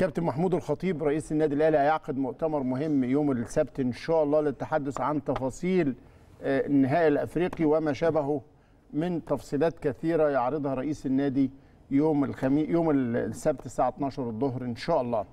كابتن محمود الخطيب رئيس النادي الاهلي هيعقد مؤتمر مهم يوم السبت ان شاء الله للتحدث عن تفاصيل آه، النهائي الافريقي وما شابهه من تفصيلات كثيره يعرضها رئيس النادي يوم الخميس يوم السبت الساعه 12 الظهر ان شاء الله